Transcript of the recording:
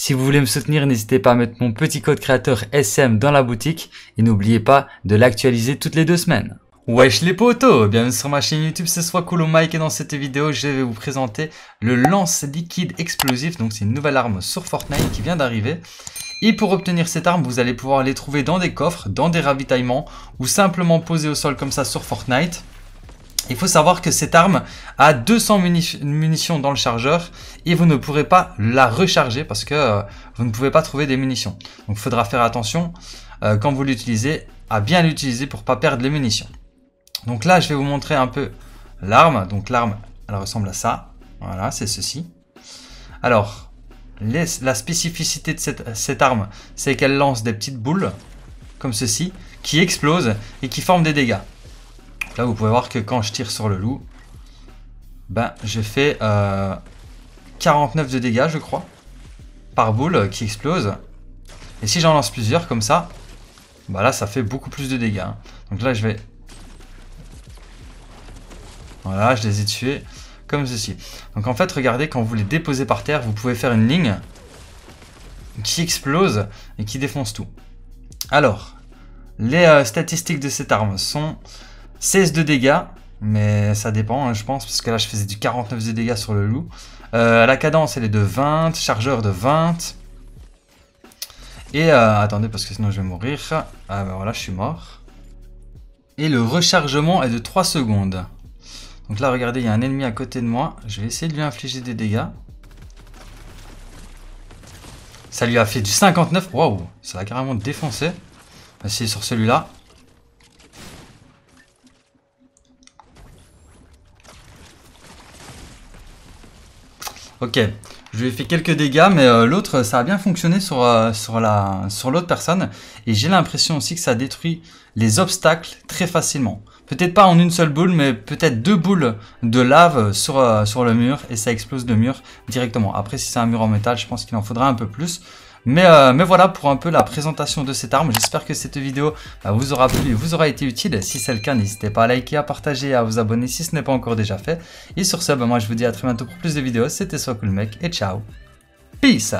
Si vous voulez me soutenir, n'hésitez pas à mettre mon petit code créateur SM dans la boutique et n'oubliez pas de l'actualiser toutes les deux semaines. Wesh les potos Bienvenue sur ma chaîne YouTube, c'est soit cool Mike et dans cette vidéo je vais vous présenter le lance liquide explosif, donc c'est une nouvelle arme sur Fortnite qui vient d'arriver. Et pour obtenir cette arme, vous allez pouvoir les trouver dans des coffres, dans des ravitaillements ou simplement poser au sol comme ça sur Fortnite. Il faut savoir que cette arme a 200 munitions dans le chargeur et vous ne pourrez pas la recharger parce que euh, vous ne pouvez pas trouver des munitions. Donc il faudra faire attention euh, quand vous l'utilisez à bien l'utiliser pour pas perdre les munitions. Donc là je vais vous montrer un peu l'arme. Donc l'arme elle ressemble à ça. Voilà c'est ceci. Alors la spécificité de cette arme c'est qu'elle lance des petites boules comme ceci qui explosent et qui forment des dégâts. Là, vous pouvez voir que quand je tire sur le loup, ben, j'ai fait 49 euh, de dégâts, je crois, par boule euh, qui explose. Et si j'en lance plusieurs comme ça, bah là, ça fait beaucoup plus de dégâts. Hein. Donc là, je vais... Voilà, je les ai tués comme ceci. Donc en fait, regardez, quand vous les déposez par terre, vous pouvez faire une ligne qui explose et qui défonce tout. Alors, les euh, statistiques de cette arme sont 16 de dégâts, mais ça dépend, hein, je pense, parce que là, je faisais du 49 de dégâts sur le loup. Euh, la cadence, elle est de 20, chargeur de 20. Et euh, attendez, parce que sinon je vais mourir. Ah ben voilà, je suis mort. Et le rechargement est de 3 secondes. Donc là, regardez, il y a un ennemi à côté de moi. Je vais essayer de lui infliger des dégâts. Ça lui a fait du 59. Waouh, ça l'a carrément défoncé. On sur celui-là. Ok, je lui ai fait quelques dégâts, mais euh, l'autre, ça a bien fonctionné sur, euh, sur la sur l'autre personne. Et j'ai l'impression aussi que ça détruit les obstacles très facilement. Peut-être pas en une seule boule, mais peut-être deux boules de lave sur, euh, sur le mur, et ça explose le mur directement. Après, si c'est un mur en métal, je pense qu'il en faudra un peu plus. Euh, mais, voilà pour un peu la présentation de cette arme. J'espère que cette vidéo bah, vous aura plu et vous aura été utile. Si c'est le cas, n'hésitez pas à liker, à partager et à vous abonner si ce n'est pas encore déjà fait. Et sur ce, bah, moi je vous dis à très bientôt pour plus de vidéos. C'était Soit Mec et ciao. Peace